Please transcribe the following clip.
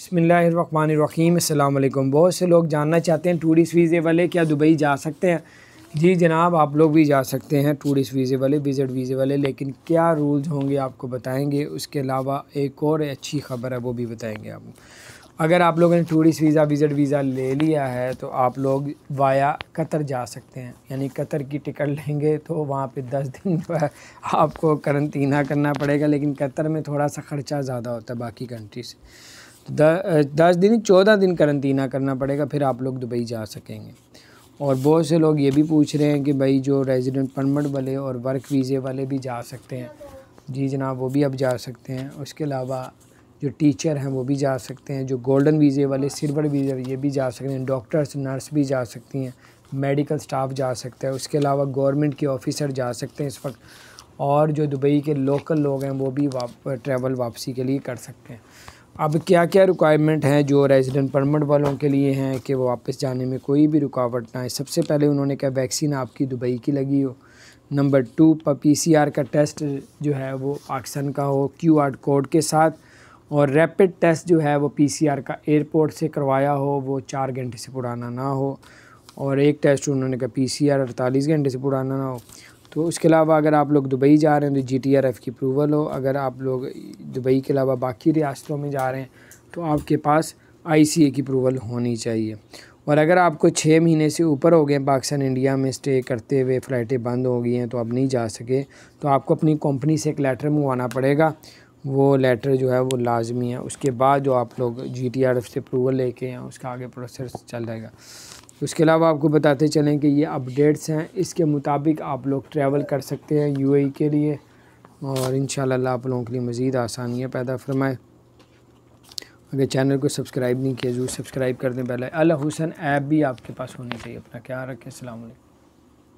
बसमीम अल्लाम बहुत से लोग जानना चाहते हैं टूरिस्ट वीज़े वाले क्या दुबई जा सकते हैं जी जनाब आप लोग भी जा सकते हैं टूरिस्ट वीज़े वाले विज़िट वीज़े वाले लेकिन क्या रूल्स होंगे आपको बताएंगे उसके अलावा एक और अच्छी खबर है वो भी बताएंगे आप अगर आप लोगों ने टूरिस्ट वीज़ा विज़िट वीज़ा ले लिया है तो आप लोग वाया कतर जा सकते हैं यानी कतर की टिकट लेंगे तो वहाँ पे दस दिन जो है आपको करंतना करना पड़ेगा लेकिन कतर में थोड़ा सा ख़र्चा ज़्यादा होता है बाकी कंट्री से दस दिन चौदह दिन करंतना करना पड़ेगा फिर आप लोग दुबई जा सकेंगे और बहुत से लोग ये भी पूछ रहे हैं कि भाई जो रेजिडेंट परमिट वाले और वर्क वीज़े वाले भी जा सकते हैं जी जनाब वो भी अब जा सकते हैं उसके अलावा जो टीचर हैं वो भी जा सकते हैं जो गोल्डन वीज़े वाले सिल्वर वीज़े ये भी जा सकते हैं डॉक्टर्स नर्स भी जा सकती हैं मेडिकल स्टाफ जा सकते हैं उसके अलावा गवर्नमेंट के ऑफिसर जा सकते हैं इस वक्त और जो दुबई के लोकल लोग हैं वो भी वाप ट्रैवल वापसी के लिए कर सकते हैं अब क्या क्या रिक्वायरमेंट हैं जो रेजिडेंट परमिट वालों के लिए हैं कि वो वापस जाने में कोई भी रुकावट ना आए सबसे पहले उन्होंने कहा वैक्सीन आपकी दुबई की लगी हो नंबर टू पर पीसीआर का टेस्ट जो है वो ऑक्सन का हो आर कोड के साथ और रैपिड टेस्ट जो है वो पी का एयरपोर्ट से करवाया हो वो चार घंटे से पुराना ना हो और एक टेस्ट उन्होंने कहा पी सी घंटे से पुराना ना हो तो उसके अलावा अगर आप लोग दुबई जा रहे हैं तो जी टी आर एफ़ की अप्रूवल हो अगर आप लोग दुबई के अलावा बाकी रियासतों में जा रहे हैं तो आपके पास आई सी ए की अप्रूवल होनी चाहिए और अगर आपको छः महीने से ऊपर हो गए पाकिस्तान इंडिया में स्टे करते हुए फ़्लाइटें बंद हो गई हैं तो आप नहीं जा सके तो आपको अपनी कंपनी से एक लेटर मंगवाना पड़ेगा वो लेटर जो है वो लाजमी है उसके बाद जो आप लोग जी टी आर एफ़ से अप्रूवल लेके हैं उसका आगे प्रोसेस चल रहेगा उसके अलावा आपको बताते चलें कि ये अपडेट्स हैं इसके मुताबिक आप लोग ट्रैवल कर सकते हैं यूएई e के लिए और इन अल्लाह आप लोगों के लिए मज़ीद आसानियाँ पैदा फरमाए अगर चैनल को सब्सक्राइब नहीं किया जरूर सब्सक्राइब कर दें पहले अल हुसन ऐप भी आपके पास होनी चाहिए अपना ख्याल रखें अलैक्म